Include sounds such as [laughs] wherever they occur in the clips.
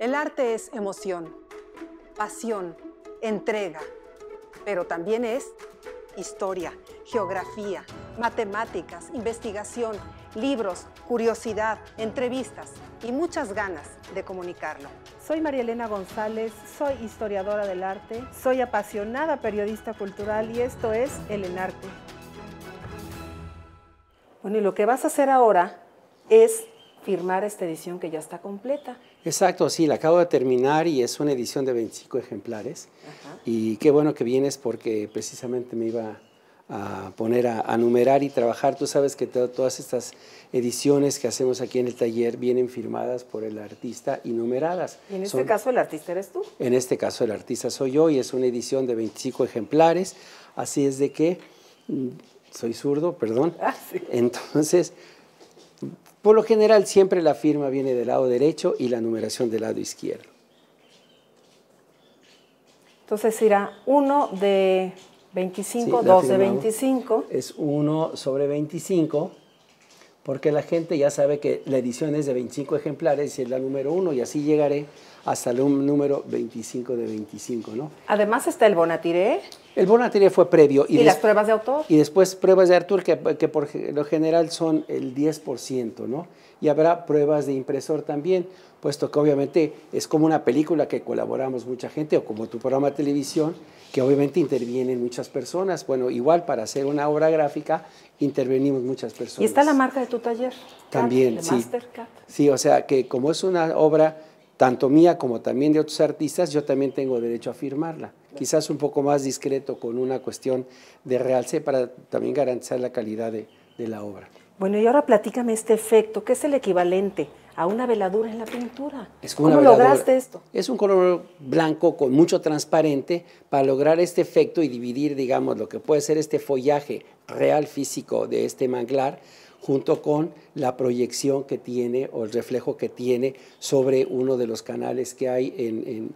El arte es emoción, pasión, entrega, pero también es historia, geografía, matemáticas, investigación, libros, curiosidad, entrevistas y muchas ganas de comunicarlo. Soy María Elena González, soy historiadora del arte, soy apasionada periodista cultural y esto es El en Arte. Bueno, y lo que vas a hacer ahora es firmar esta edición que ya está completa. Exacto, sí, la acabo de terminar y es una edición de 25 ejemplares. Y qué bueno que vienes porque precisamente me iba a poner a, numerar y trabajar. Tú sabes que todas estas ediciones que hacemos aquí en el taller vienen firmadas por el artista y numeradas. Y en este caso el artista eres tú. En este caso el artista soy yo y es una edición de 25 ejemplares. Así es de que mm, soy zurdo, perdón. Ah, Entonces por lo general siempre la firma viene del lado derecho y la numeración del lado izquierdo. Entonces irá 1 de 25, 2 de 25. Es 1 sobre 25, porque la gente ya sabe que la edición es de 25 ejemplares y es la número 1 y así llegaré hasta el número 25 de 25, ¿no? Además está el bonatiré. El anterior fue previo. ¿Y, las pruebas de autor? Y después pruebas de Artur, que, por lo general son el 10%, ¿no? Y habrá pruebas de impresor también, puesto que obviamente es como una película que colaboramos mucha gente, o como tu programa de televisión, que obviamente intervienen muchas personas. Bueno, igual para hacer una obra gráfica intervenimos muchas personas. ¿Y está la marca de tu taller? También, sí. Sí, o sea que como es una obra tanto mía como también de otros artistas, yo también tengo derecho a firmarla. Quizás un poco más discreto con una cuestión de realce para también garantizar la calidad de, la obra. Bueno, y ahora platícame este efecto, que es el equivalente a una veladura en la pintura. ¿Cómo lograste esto? Es un color blanco con mucho transparente para lograr este efecto y dividir, digamos, lo que puede ser este follaje real físico de este manglar junto con la proyección que tiene o el reflejo que tiene sobre uno de los canales que hay en,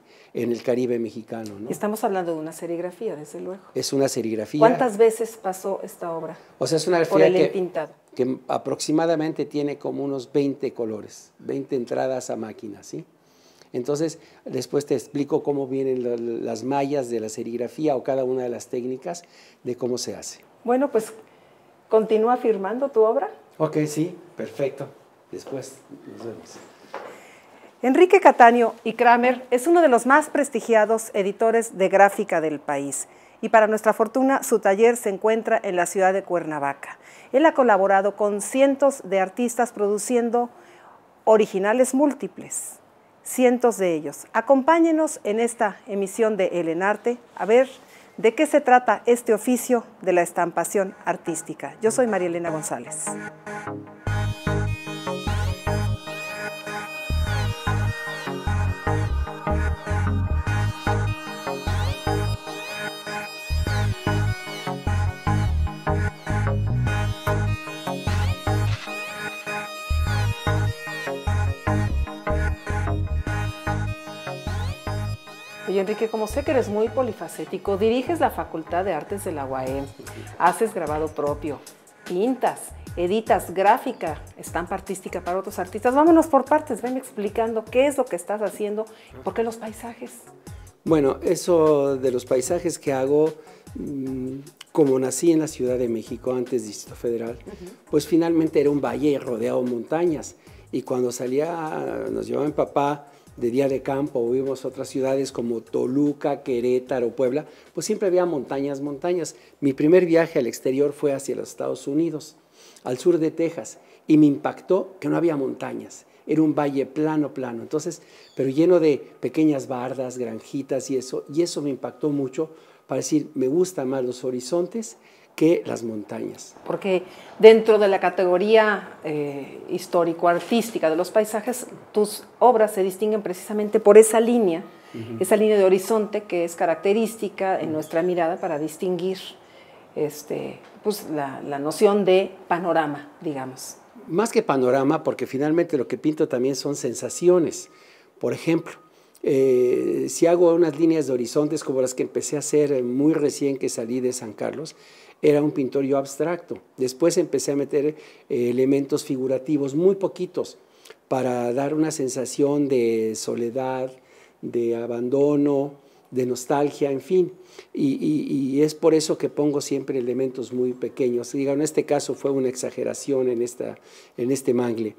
el Caribe mexicano. Estamos hablando de una serigrafía, desde luego. Es una serigrafía. ¿Cuántas veces pasó esta obra? O sea, es una serigrafía que, aproximadamente tiene como unos 20 colores, 20 entradas a máquina, ¿sí? Entonces, después te explico cómo vienen las mallas de la serigrafía o cada una de las técnicas de cómo se hace. Bueno, pues ¿Continúa firmando tu obra? Ok, sí, perfecto. Después nos vemos. Enrique Cataño y Kramer es uno de los más prestigiados editores de gráfica del país y para nuestra fortuna su taller se encuentra en la ciudad de Cuernavaca. Él ha colaborado con cientos de artistas produciendo originales múltiples, cientos de ellos. Acompáñenos en esta emisión de El Enarte a ver de qué se trata este oficio de la estampación artística. Yo soy María Elena González. Y Enrique, como sé que eres muy polifacético, diriges la Facultad de Artes de la UAM, haces grabado propio, pintas, editas gráfica, estampa artística para otros artistas. Vámonos por partes, ven explicando qué es lo que estás haciendo, por qué los paisajes. Bueno, eso de los paisajes que hago, mm, como nací en la Ciudad de México, antes de Distrito Federal, pues finalmente era un valle rodeado de montañas. Y cuando salía, nos llevaba mi papá de día de campo o vimos otras ciudades como Toluca, Querétaro, Puebla, pues siempre había montañas, montañas. Mi primer viaje al exterior fue hacia los Estados Unidos, al sur de Texas, y me impactó que no había montañas. Era un valle plano, plano, entonces, pero lleno de pequeñas bardas, granjitas y eso, y eso me impactó mucho para decir, me gustan más los horizontes que las montañas. Porque dentro de la categoría eh, histórico-artística de los paisajes, tus obras se distinguen precisamente por esa línea, esa línea de horizonte que es característica en nuestra mirada para distinguir este, pues, la, noción de panorama, digamos. Más que panorama, porque finalmente lo que pinto también son sensaciones. Por ejemplo, eh, si hago unas líneas de horizontes como las que empecé a hacer eh, muy recién que salí de San Carlos, era un pintor yo abstracto. Después empecé a meter eh, elementos figurativos, muy poquitos, para dar una sensación de soledad, de abandono, de nostalgia, en fin. Y, es por eso que pongo siempre elementos muy pequeños. Digamos en este caso fue una exageración en, esta, en este mangle.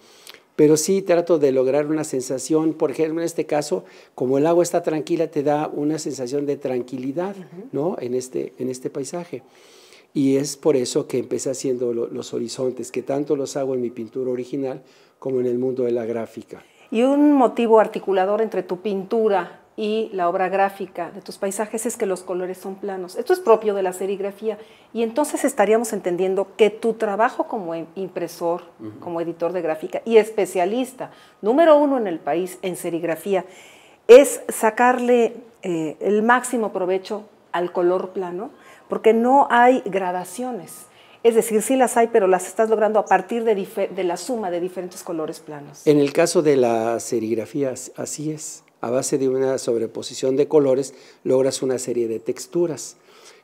Pero sí trato de lograr una sensación, por ejemplo, en este caso, como el agua está tranquila, te da una sensación de tranquilidad, ¿no? En este, en este paisaje. Y es por eso que empecé haciendo los horizontes, que tanto los hago en mi pintura original como en el mundo de la gráfica. Y un motivo articulador entre tu pintura y la obra gráfica de tus paisajes es que los colores son planos. Esto es propio de la serigrafía y entonces estaríamos entendiendo que tu trabajo como em, impresor, como editor de gráfica y especialista número uno en el país en serigrafía es sacarle eh, el máximo provecho al color plano porque no hay gradaciones. Es decir, sí las hay, pero las estás logrando a partir de, la suma de diferentes colores planos. En el caso de la serigrafía, así es. A base de una sobreposición de colores, logras una serie de texturas,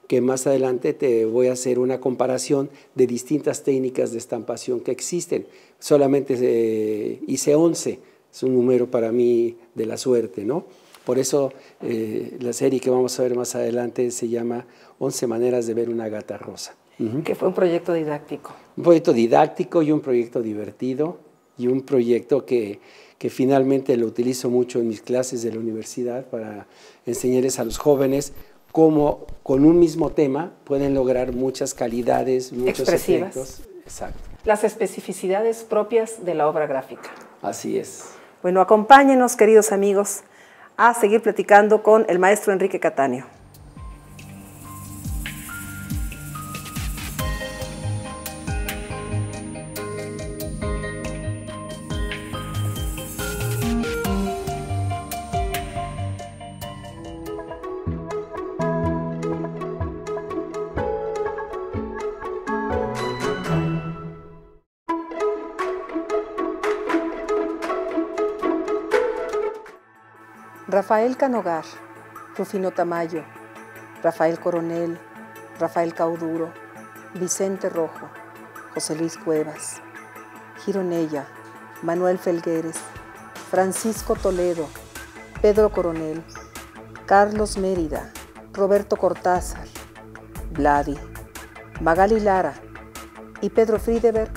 que más adelante te voy a hacer una comparación de distintas técnicas de estampación que existen. Solamente eh, hice 11, es un número para mí de la suerte, ¿no? Por eso eh, la serie que vamos a ver más adelante se llama Once maneras de ver una gata rosa. Que fue un proyecto didáctico. Un proyecto didáctico y un proyecto divertido y un proyecto que, finalmente lo utilizo mucho en mis clases de la universidad para enseñarles a los jóvenes cómo con un mismo tema pueden lograr muchas calidades, muchos Expresivas. Exacto. Las especificidades propias de la obra gráfica. Así es. Bueno, acompáñenos, queridos amigos, a seguir platicando con el maestro Enrique Cataño. Rafael Canogar, Rufino Tamayo, Rafael Coronel, Rafael Cauduro, Vicente Rojo, José Luis Cuevas, Gironella, Manuel Felgueres, Francisco Toledo, Pedro Coronel, Carlos Mérida, Roberto Cortázar, Vladi, Magali Lara y Pedro Friedeberg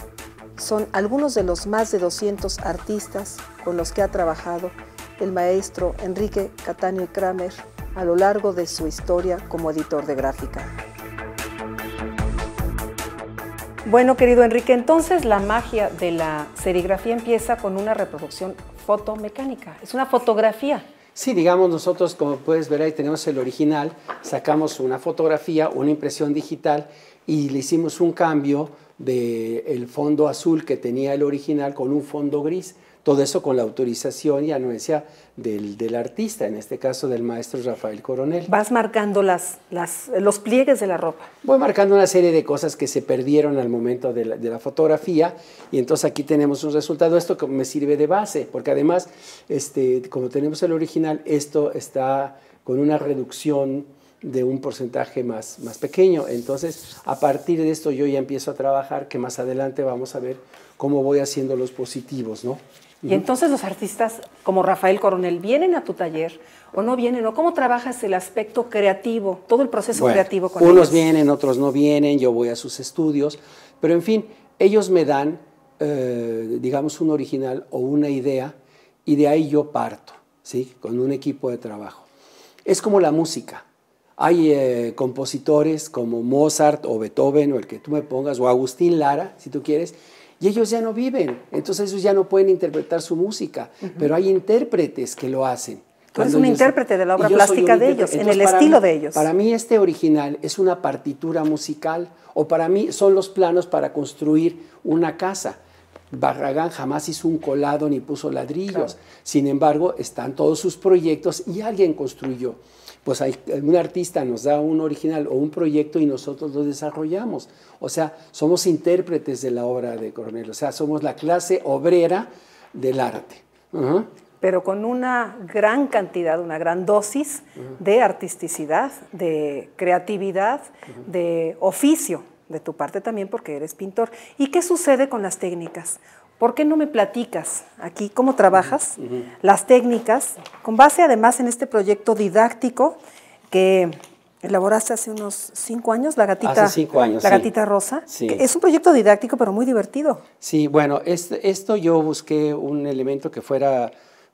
son algunos de los más de 200 artistas con los que ha trabajado el maestro Enrique Catania Kramer a lo largo de su historia como editor de gráfica. Bueno, querido Enrique, entonces la magia de la serigrafía empieza con una reproducción fotomecánica. Es una fotografía. Sí, digamos, nosotros, como puedes ver ahí, tenemos el original, sacamos una fotografía, una impresión digital y le hicimos un cambio del el fondo azul que tenía el original con un fondo gris. Todo eso con la autorización y anuencia del, artista, en este caso del maestro Rafael Coronel. Vas marcando los pliegues de la ropa. Voy marcando una serie de cosas que se perdieron al momento de la, fotografía y entonces aquí tenemos un resultado. Esto me sirve de base, porque además, este, como tenemos el original, esto está con una reducción de un porcentaje más, más pequeño. Entonces, a partir de esto yo ya empiezo a trabajar, que más adelante vamos a ver cómo voy haciendo los positivos, ¿no? Y entonces los artistas como Rafael Coronel vienen a tu taller o no vienen, o cómo trabajas el aspecto creativo, todo el proceso creativo con Unos vienen, otros no vienen, yo voy a sus estudios, pero en fin, ellos me dan, eh, digamos, un original o una idea y de ahí yo parto, ¿sí? Con un equipo de trabajo. Es como la música. Hay eh, compositores como Mozart o Beethoven o el que tú me pongas, o Agustín Lara, si tú quieres, y ellos ya no viven, entonces ellos ya no pueden interpretar su música, pero hay intérpretes que lo hacen. Tú eres un intérprete de la obra plástica de ellos, en el estilo de ellos. Para mí este original es una partitura musical o para mí son los planos para construir una casa. Barragán jamás hizo un colado ni puso ladrillos. Sin embargo, están todos sus proyectos y alguien construyó pues eh, un artista nos da un original o un proyecto y nosotros lo desarrollamos. O sea, somos intérpretes de la obra de Coronel, o sea, somos la clase obrera del arte. Pero con una gran cantidad, una gran dosis de artisticidad, de creatividad, de oficio de tu parte también porque eres pintor. ¿Y qué sucede con las técnicas? ¿por qué no me platicas aquí cómo trabajas, las técnicas, con base además en este proyecto didáctico que elaboraste hace unos cinco años, La Gatita, hace cinco años, la gatita Rosa? Es un proyecto didáctico, pero muy divertido. Sí, bueno, esto yo busqué un elemento que fuera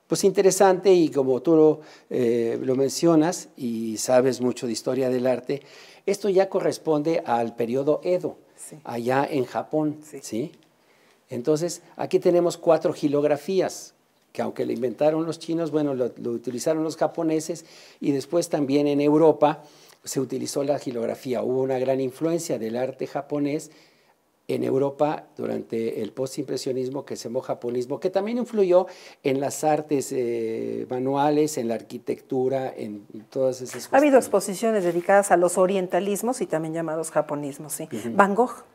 pues interesante y como tú eh, lo, mencionas y sabes mucho de historia del arte, esto ya corresponde al periodo Edo, allá en Japón, ¿sí? Entonces, aquí tenemos cuatro gilografías, que aunque lo inventaron los chinos, bueno, lo, utilizaron los japoneses y después también en Europa se utilizó la gilografía. Hubo una gran influencia del arte japonés en Europa durante el postimpresionismo, que se llamó japonismo, que también influyó en las artes eh, manuales, en la arquitectura, en todas esas cosas. Ha habido exposiciones dedicadas a los orientalismos y también llamados japonismos, sí. Van Gogh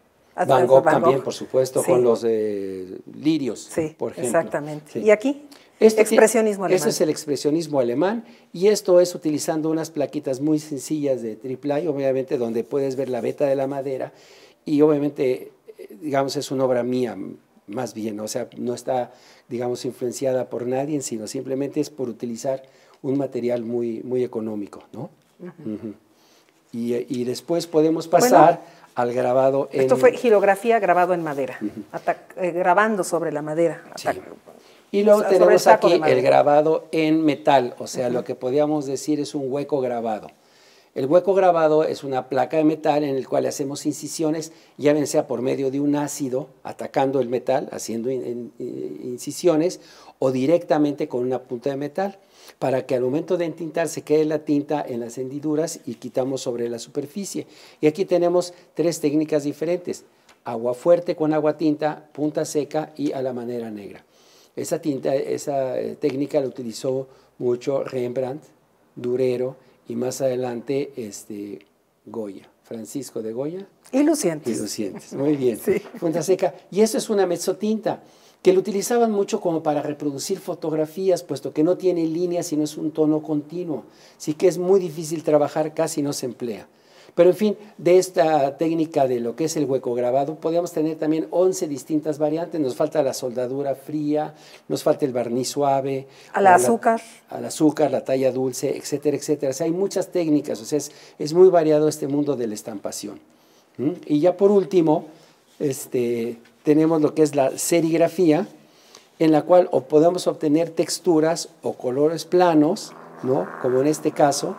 Van Gogh, también, por supuesto, con los eh, lirios, sí, por ejemplo. Exactamente. ¿Y aquí? Este, expresionismo alemán. Ese es el expresionismo alemán y esto es utilizando unas plaquitas muy sencillas de triplay, obviamente, donde puedes ver la veta de la madera y obviamente, eh, digamos, es una obra mía más bien, o sea, no está, digamos, influenciada por nadie, sino simplemente es por utilizar un material muy, muy económico, ¿no? Y, después podemos pasar grabado. Esto fue girografía grabado en madera, eh, grabando sobre la madera. Y luego tenemos aquí el grabado en metal, o sea, lo que podríamos decir es un hueco grabado. El hueco grabado es una placa de metal en el cual hacemos incisiones, ya ven sea por medio de un ácido, atacando el metal, haciendo incisiones, o directamente con una punta de metal para que al momento de entintar se quede la tinta en las hendiduras y quitamos sobre la superficie. Y aquí tenemos tres técnicas diferentes, agua fuerte con agua tinta, punta seca y a la manera negra. Esa, tinta, esa eh, técnica la utilizó mucho Rembrandt, Durero y más adelante este, Goya, Francisco de Goya. Y Lucientes. Y Lucientes, muy bien. [laughs] Punta seca. Y eso es una mezzotinta que lo utilizaban mucho como para reproducir fotografías, puesto que no tiene líneas sino es un tono continuo. Así que es muy difícil trabajar, casi no se emplea. Pero en fin, de esta técnica de lo que es el hueco grabado, podíamos tener también 11 distintas variantes. Nos falta la soldadura fría, nos falta el barniz suave. Al azúcar. al azúcar, la talla dulce, etcétera, etcétera. O sea, hay muchas técnicas, o sea, es, muy variado este mundo de la estampación. ¿Mm? Y ya por último, este, tenemos lo que es la serigrafía, en la cual o podemos obtener texturas o colores planos, ¿no? como en este caso,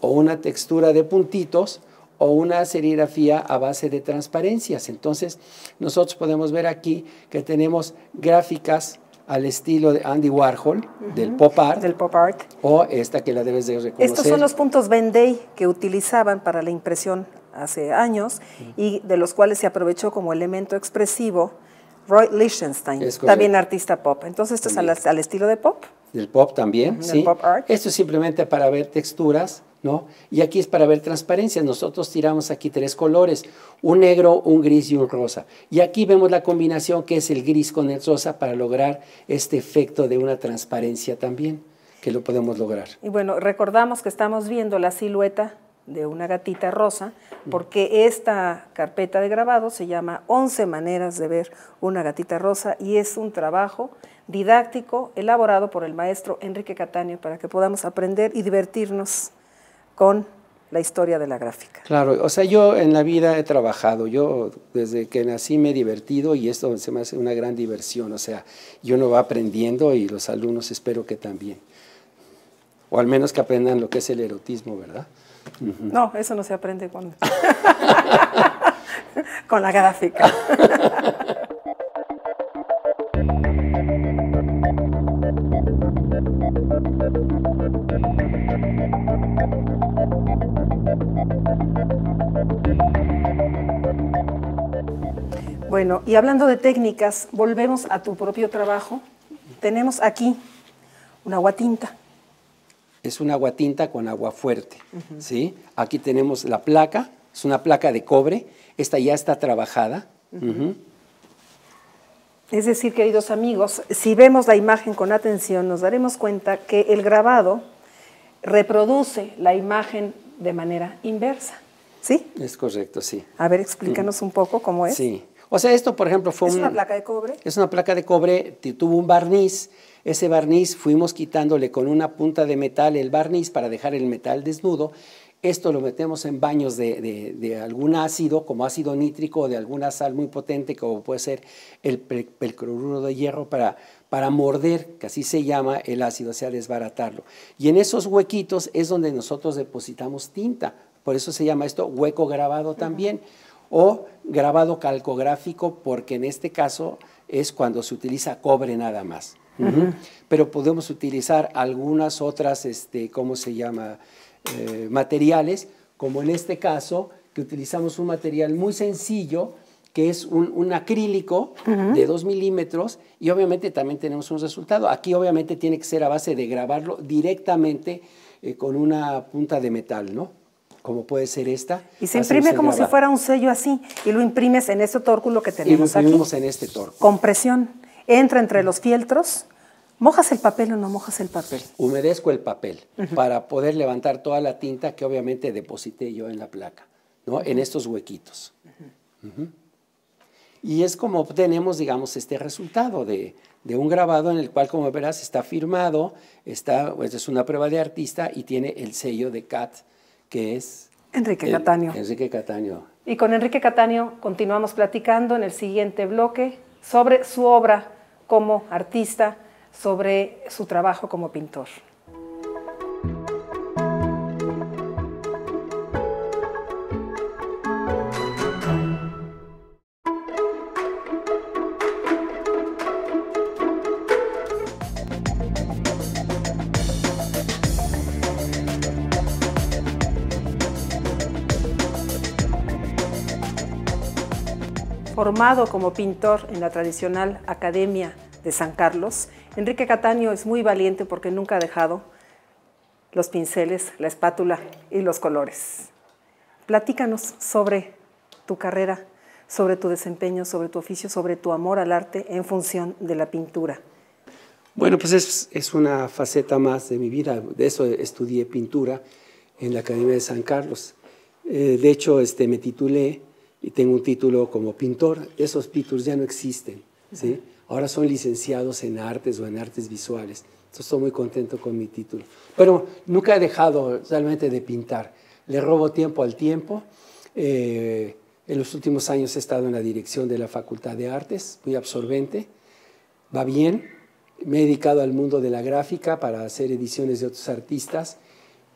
o una textura de puntitos o una serigrafía a base de transparencias. Entonces, nosotros podemos ver aquí que tenemos gráficas al estilo de Andy Warhol, del pop art. Del pop art. O esta que la debes de reconocer. Estos son los puntos Venday que utilizaban para la impresión hace años y de los cuales se aprovechó como elemento expresivo Roy Lichtenstein, también artista pop. Entonces, esto es al, estilo de pop. Del pop también, Pop art. Esto es simplemente para ver texturas, ¿no? Y aquí es para ver transparencia. Nosotros tiramos aquí tres colores, un negro, un gris y un rosa. Y aquí vemos la combinación que es el gris con el rosa para lograr este efecto de una transparencia también, que lo podemos lograr. Y bueno, recordamos que estamos viendo la silueta de una gatita rosa, porque esta carpeta de grabado se llama 11 maneras de ver una gatita rosa y es un trabajo didáctico elaborado por el maestro Enrique Cataño para que podamos aprender y divertirnos con la historia de la gráfica. Claro, o sea, yo en la vida he trabajado, yo desde que nací me he divertido y esto se me hace una gran diversión, o sea, yo no va aprendiendo y los alumnos espero que también, o al menos que aprendan lo que es el erotismo, ¿verdad? No, eso no se aprende cuando. [laughs] Con la gráfica. Bueno, y hablando de técnicas, volvemos a tu propio trabajo. Tenemos aquí una guatinta es una agua tinta con agua fuerte. ¿sí? Aquí tenemos la placa, es una placa de cobre, esta ya está trabajada. Es decir, queridos amigos, si vemos la imagen con atención, nos daremos cuenta que el grabado reproduce la imagen de manera inversa. ¿Sí? Es correcto, sí. A ver, explícanos un poco cómo es. Sí. O sea, esto, por ejemplo, fue ¿Es una placa de cobre. Es una placa de cobre, tuvo un barniz. Ese barniz fuimos quitándole con una punta de metal el barniz para dejar el metal desnudo. Esto lo metemos en baños de, algún ácido, como ácido nítrico o de alguna sal muy potente, como puede ser el, percloruro de hierro, para, morder, que así se llama el ácido, o sea, desbaratarlo. Y en esos huequitos es donde nosotros depositamos tinta. Por eso se llama esto hueco grabado también o grabado calcográfico, porque en este caso es cuando se utiliza cobre nada más. Pero podemos utilizar algunas otras, este, ¿cómo se llama? Eh, materiales, como en este caso, que utilizamos un material muy sencillo, que es un, acrílico de 2 milímetros, y obviamente también tenemos un resultado. Aquí obviamente tiene que ser a base de grabarlo directamente eh, con una punta de metal, ¿no? como puede ser esta. Y se imprime como si fuera un sello así, y lo imprimes en este tórculo que tenemos aquí. lo imprimimos en este tórculo. Con presión. Entra entre los fieltros. ¿Mojas el papel o no mojas el papel? Humedezco el papel para poder levantar toda la tinta que obviamente deposité yo en la placa, ¿no? En estos huequitos. Y es como obtenemos, digamos, este resultado de, de un grabado en el cual, como verás, está firmado, está, pues, es una prueba de artista y tiene el sello de CAT que es... Enrique Cataño. Enrique Cataño. Y con Enrique Cataño continuamos platicando en el siguiente bloque sobre su obra como artista, sobre su trabajo como pintor. formado como pintor en la tradicional Academia de San Carlos, Enrique Cataño es muy valiente porque nunca ha dejado los pinceles, la espátula y los colores. Platícanos sobre tu carrera, sobre tu desempeño, sobre tu oficio, sobre tu amor al arte en función de la pintura. Bueno, pues es, una faceta más de mi vida. De eso estudié pintura en la Academia de San Carlos. Eh, de hecho, este, me titulé y tengo un título como pintor, esos títulos ya no existen. ¿sí? Ahora son licenciados en artes o en artes visuales. Entonces estoy muy contento con mi título. Pero nunca he dejado realmente de pintar. Le robo tiempo al tiempo. Eh, en los últimos años he estado en la dirección de la Facultad de Artes, muy absorbente. Va bien. Me he dedicado al mundo de la gráfica para hacer ediciones de otros artistas.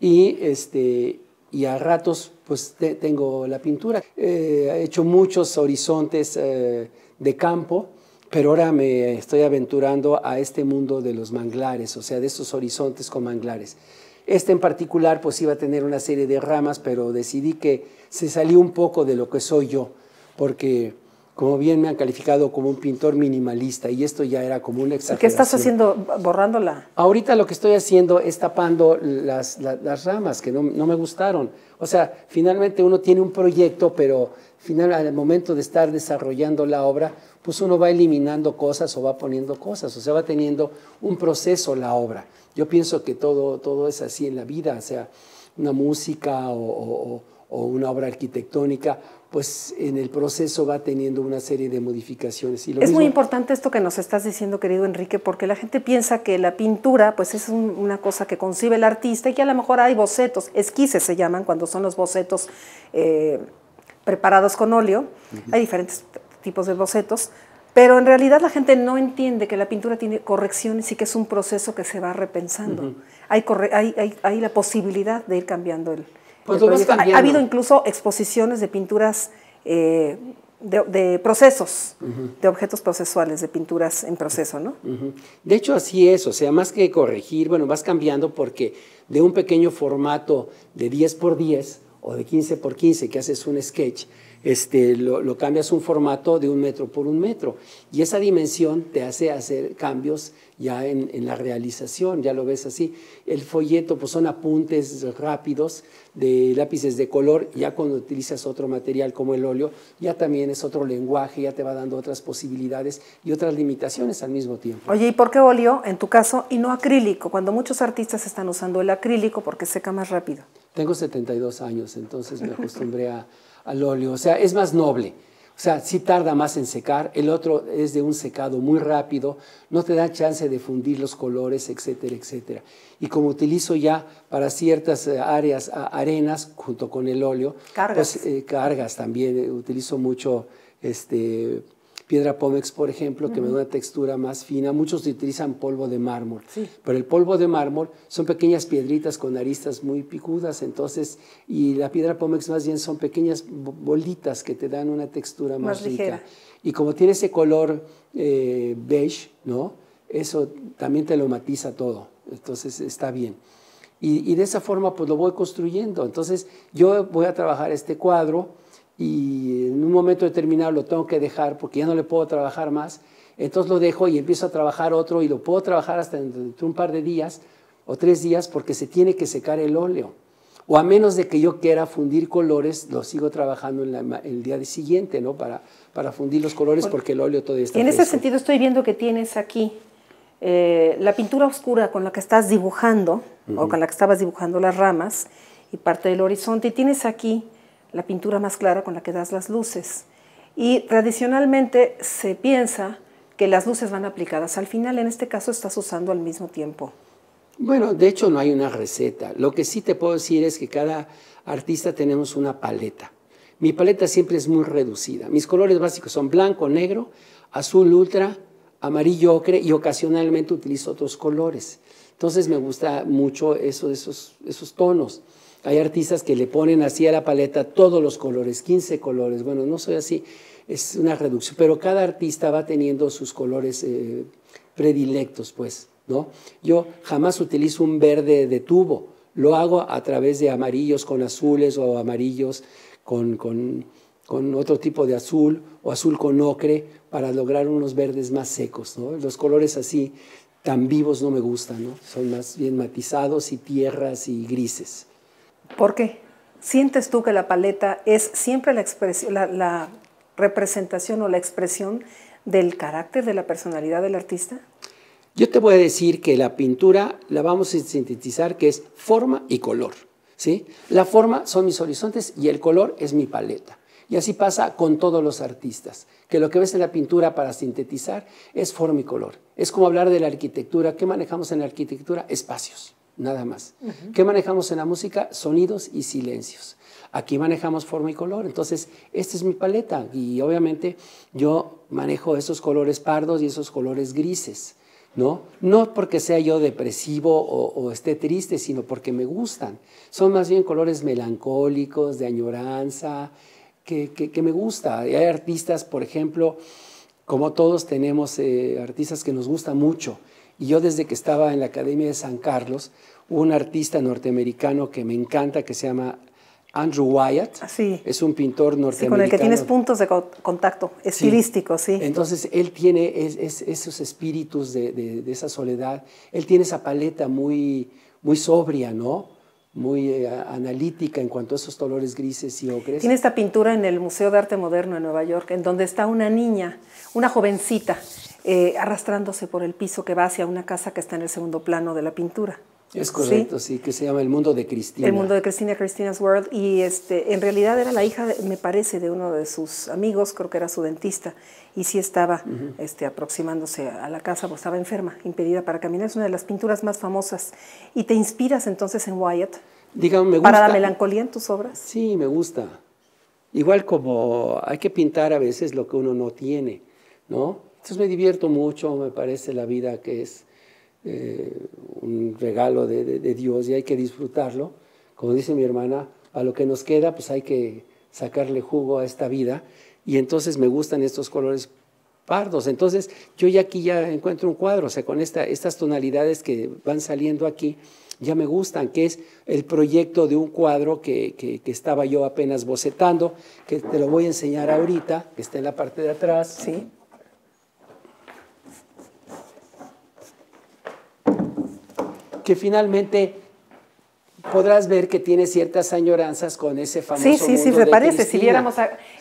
Y este, y a ratos pues tengo la pintura. Eh, he hecho muchos horizontes eh, de campo, pero ahora me estoy aventurando a este mundo de los manglares, o sea, de esos horizontes con manglares. Este en particular pues iba a tener una serie de ramas, pero decidí que se salió un poco de lo que soy yo, porque como bien me han calificado como un pintor minimalista y esto ya era como un exageración. ¿Qué estás haciendo? ¿Borrándola? Ahorita lo que estoy haciendo es tapando las, las, ramas que no, no, me gustaron. O sea, finalmente uno tiene un proyecto, pero final, al momento de estar desarrollando la obra, pues uno va eliminando cosas o va poniendo cosas, o sea, va teniendo un proceso la obra. Yo pienso que todo, todo es así en la vida, o sea, una música o, o, o una obra arquitectónica pues en el proceso va teniendo una serie de modificaciones. Y es muy importante esto que nos estás diciendo, querido Enrique, porque la gente piensa que la pintura pues es una cosa que concibe el artista y que a lo mejor hay bocetos, esquices se llaman cuando son los bocetos eh, preparados con óleo, hay diferentes tipos de bocetos, pero en realidad la gente no entiende que la pintura tiene correcciones y que es un proceso que se va repensando. hay, hay la posibilidad de ir cambiando el, ha, habido incluso exposiciones de pinturas eh, de, procesos, de objetos procesuales, de pinturas en proceso, ¿no? De hecho, así es, o sea, más que corregir, bueno, vas cambiando porque de un pequeño formato de 10 por 10 o de 15 por 15 que haces un sketch, este, lo, cambias un formato de un metro por un metro. Y esa dimensión te hace hacer cambios ya en, en la realización, ya lo ves así. El folleto, pues son apuntes rápidos de lápices de color, ya cuando utilizas otro material como el óleo, ya también es otro lenguaje, ya te va dando otras posibilidades y otras limitaciones al mismo tiempo. Oye, ¿y por qué óleo en tu caso y no acrílico? Cuando muchos artistas están usando el acrílico porque seca más rápido. Tengo 72 años, entonces me acostumbré a al óleo, o sea, es más noble. O sea, sí tarda más en secar, el otro es de un secado muy rápido, no te da chance de fundir los colores, etcétera, etcétera. Y como utilizo ya para ciertas eh, áreas arenas junto con el óleo, cargas, pues, eh, cargas también, eh, utilizo mucho este, piedra pómex, por ejemplo, que me da una textura más fina. Muchos utilizan polvo de mármol, pero el polvo de mármol son pequeñas piedritas con aristas muy picudas, entonces, y la piedra pomex más bien son pequeñas bolitas que te dan una textura más, rica. Y como tiene ese color eh, beige, ¿no? Eso también te lo matiza todo, entonces está bien. Y, y de esa forma pues lo voy construyendo. Entonces yo voy a trabajar este cuadro, y en un momento determinado lo tengo que dejar porque ya no le puedo trabajar más, entonces lo dejo y empiezo a trabajar otro y lo puedo trabajar hasta dentro de un par de días o tres días porque se tiene que secar el óleo. O a menos de que yo quiera fundir colores, lo sigo trabajando el día siguiente, ¿no? Para, para fundir los colores porque el óleo todavía está. En ese sentido estoy viendo que tienes aquí eh, la pintura oscura con la que estás dibujando, o con la que estabas dibujando las ramas y parte del horizonte, y tienes aquí la pintura más clara con la que das las luces. Y tradicionalmente se piensa que las luces van aplicadas al final, en este caso estás usando al mismo tiempo. Bueno, de hecho no hay una receta. Lo que sí te puedo decir es que cada artista tenemos una paleta. Mi paleta siempre es muy reducida. Mis colores básicos son blanco, negro, azul ultra, amarillo ocre y ocasionalmente utilizo otros colores. Entonces me gusta mucho eso, esos, esos tonos. Hay artistas que le ponen así a la paleta todos los colores, 15 colores. Bueno, no soy así, es una reducción, pero cada artista va teniendo sus colores eh, predilectos, pues, ¿no? Yo jamás utilizo un verde de tubo, lo hago a través de amarillos con azules o amarillos con, otro tipo de azul o azul con ocre para lograr unos verdes más secos, Los colores así tan vivos no me gustan, Son más bien matizados y tierras y grises. ¿Por qué? ¿Sientes tú que la paleta es siempre la, representación o la expresión del carácter, de la personalidad del artista? Yo te voy a decir que la pintura la vamos a sintetizar que es forma y color. ¿sí? La forma son mis horizontes y el color es mi paleta. Y así pasa con todos los artistas, que lo que ves en la pintura para sintetizar es forma y color. Es como hablar de la arquitectura. ¿Qué manejamos en la arquitectura? Espacios nada más. ¿Qué manejamos en la música? Sonidos y silencios. Aquí manejamos forma y color. Entonces, esta es mi paleta y obviamente yo manejo esos colores pardos y esos colores grises. ¿No? no porque sea yo depresivo o, esté triste, sino porque me gustan. Son más bien colores melancólicos, de añoranza, que, me gusta. Hay artistas, por ejemplo, como todos tenemos eh, artistas que nos gustan mucho, y yo desde que estaba en la Academia de San Carlos, un artista norteamericano que me encanta, que se llama Andrew Wyatt. Ah, es un pintor norteamericano. Sí, con el que tienes puntos de contacto, estilísticos, sí. Entonces, él tiene esos espíritus de, esa soledad. Él tiene esa paleta muy, muy sobria, ¿no? Muy eh, analítica en cuanto a esos colores grises y ocres. Tiene esta pintura en el Museo de Arte Moderno de Nueva York, en donde está una niña, una jovencita, eh, arrastrándose por el piso que va hacia una casa que está en el segundo plano de la pintura. Es correcto, ¿Sí? que se llama El Mundo de Cristina. El Mundo de Cristina, Cristina's World. Y este, en realidad era la hija, me parece, de uno de sus amigos, creo que era su dentista, y sí estaba este, aproximándose a la casa, pues estaba enferma, impedida para caminar. Es una de las pinturas más famosas. ¿Y te inspiras entonces en Wyatt? Dígame, me ¿Para la melancolía en tus obras? Sí, me gusta. Igual como hay que pintar a veces lo que uno no tiene, ¿no? Entonces me divierto mucho, me parece la vida que es eh, un regalo de, Dios y hay que disfrutarlo. Como dice mi hermana, a lo que nos queda, pues hay que sacarle jugo a esta vida. Y entonces me gustan estos colores pardos. Entonces yo ya aquí ya encuentro un cuadro, o sea, con estas tonalidades que van saliendo aquí, ya me gustan, que es el proyecto de un cuadro que, que, estaba yo apenas bocetando, que te lo voy a enseñar ahorita, que está en la parte de atrás. Sí. que finalmente podrás ver que tiene ciertas añoranzas con ese famoso Sí, sí, sí, se parece. Si viéramos,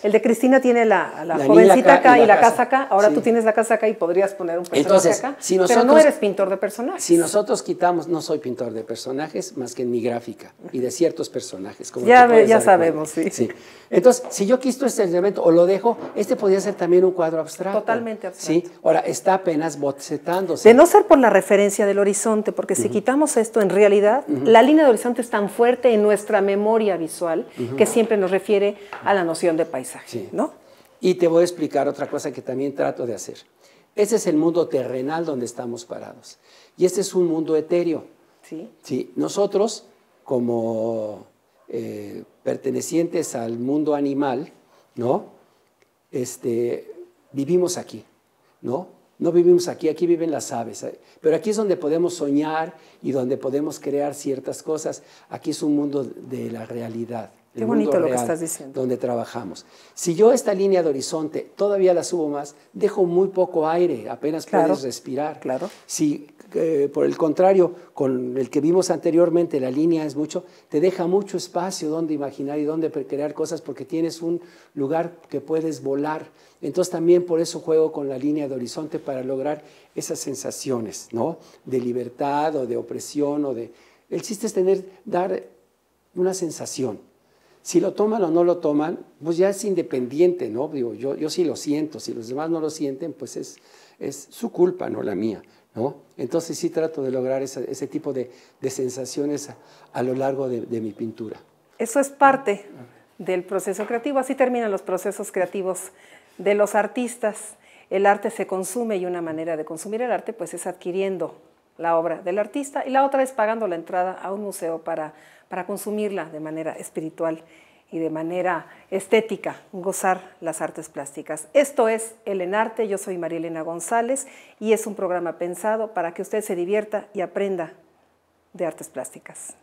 el de Cristina tiene la, jovencita acá y la, casa. acá, ahora tú tienes la casa acá y podrías poner un personaje acá, si pero no eres pintor de personajes. Si nosotros quitamos, no soy pintor de personajes más que en mi gráfica y de ciertos personajes. ya ya sabemos, sí. Entonces, si yo quisto este elemento o lo dejo, este podría ser también un cuadro abstracto. Totalmente abstracto. Sí, ahora está apenas bocetándose. De no ser por la referencia del horizonte, porque si quitamos esto, en realidad, la línea de horizonte es tan fuerte en nuestra memoria visual que siempre nos refiere a la noción de paisaje. ¿no? Y te voy a explicar otra cosa que también trato de hacer. Ese es el mundo terrenal donde estamos parados. Y este es un mundo etéreo. Sí. sí nosotros, como eh, pertenecientes al mundo animal, ¿no? Este, vivimos aquí, ¿no? No vivimos aquí, aquí viven las aves. ¿eh? Pero aquí es donde podemos soñar y donde podemos crear ciertas cosas. Aquí es un mundo de la realidad. Qué bonito lo que estás diciendo. Donde trabajamos. Si yo esta línea de horizonte todavía la subo más, dejo muy poco aire, apenas puedes respirar. Claro. Si eh, por el contrario, con el que vimos anteriormente, la línea es mucho, te deja mucho espacio donde imaginar y donde crear cosas porque tienes un lugar que puedes volar. Entonces también por eso juego con la línea de horizonte para lograr esas sensaciones, ¿no? De libertad o de opresión o de... El chiste es tener, dar una sensación si lo toman o no lo toman, pues ya es independiente, ¿no? Digo, yo, yo sí lo siento, si los demás no lo sienten, pues es, es su culpa, no la mía, ¿no? Entonces sí trato de lograr ese, tipo de, sensaciones a, lo largo de, de, mi pintura. Eso es parte del proceso creativo, así terminan los procesos creativos de los artistas. El arte se consume y una manera de consumir el arte pues es adquiriendo la obra del artista y la otra es pagando la entrada a un museo para, consumirla de manera espiritual y de manera estética, gozar las artes plásticas. Esto es El En Arte, yo soy Marielena Elena González y es un programa pensado para que usted se divierta y aprenda de artes plásticas.